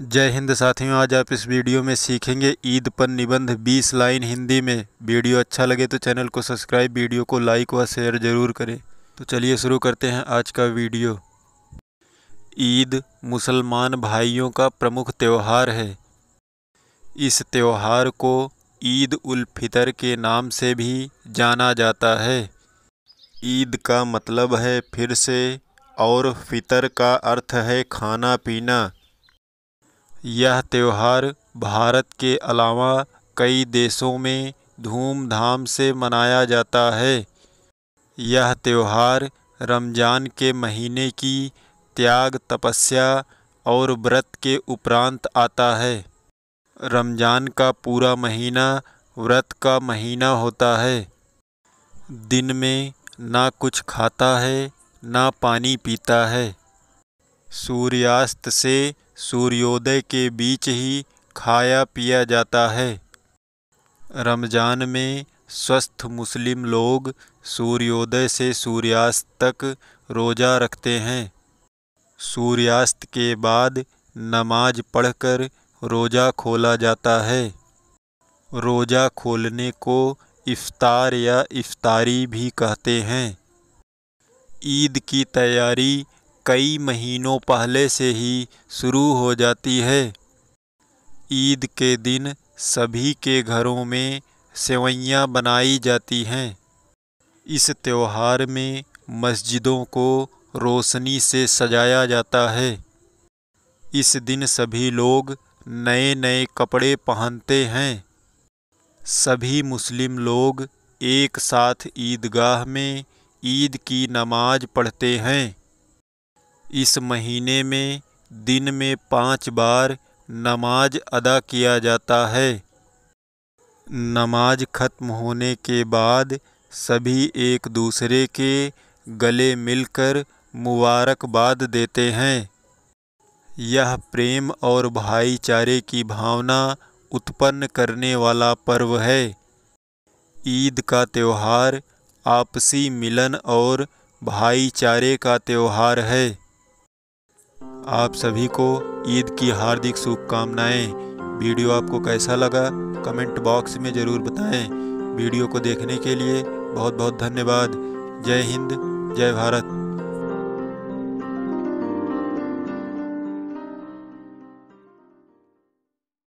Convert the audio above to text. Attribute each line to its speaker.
Speaker 1: जय हिंद साथियों आज आप इस वीडियो में सीखेंगे ईद पर निबंध 20 लाइन हिंदी में वीडियो अच्छा लगे तो चैनल को सब्सक्राइब वीडियो को लाइक व शेयर ज़रूर करें तो चलिए शुरू करते हैं आज का वीडियो ईद मुसलमान भाइयों का प्रमुख त्यौहार है इस त्यौहार को ईद उल फितर के नाम से भी जाना जाता है ईद का मतलब है फिर से और फितर का अर्थ है खाना पीना यह त्यौहार भारत के अलावा कई देशों में धूमधाम से मनाया जाता है यह त्यौहार रमज़ान के महीने की त्याग तपस्या और व्रत के उपरांत आता है रमज़ान का पूरा महीना व्रत का महीना होता है दिन में ना कुछ खाता है ना पानी पीता है सूर्यास्त से सूर्योदय के बीच ही खाया पिया जाता है रमज़ान में स्वस्थ मुस्लिम लोग सूर्योदय से सूर्यास्त तक रोज़ा रखते हैं सूर्यास्त के बाद नमाज पढ़कर रोज़ा खोला जाता है रोज़ा खोलने को इफ्तार या इफ्तारी भी कहते हैं ईद की तैयारी कई महीनों पहले से ही शुरू हो जाती है ईद के दिन सभी के घरों में सेवैयाँ बनाई जाती हैं इस त्यौहार में मस्जिदों को रोशनी से सजाया जाता है इस दिन सभी लोग नए नए कपड़े पहनते हैं सभी मुस्लिम लोग एक साथ ईदगाह में ईद की नमाज पढ़ते हैं इस महीने में दिन में पाँच बार नमाज अदा किया जाता है नमाज ख़त्म होने के बाद सभी एक दूसरे के गले मिलकर मुबारकबाद देते हैं यह प्रेम और भाईचारे की भावना उत्पन्न करने वाला पर्व है ईद का त्यौहार आपसी मिलन और भाईचारे का त्यौहार है आप सभी को ईद की हार्दिक शुभकामनाएं वीडियो आपको कैसा लगा कमेंट बॉक्स में ज़रूर बताएं वीडियो को देखने के लिए बहुत बहुत धन्यवाद जय हिंद जय भारत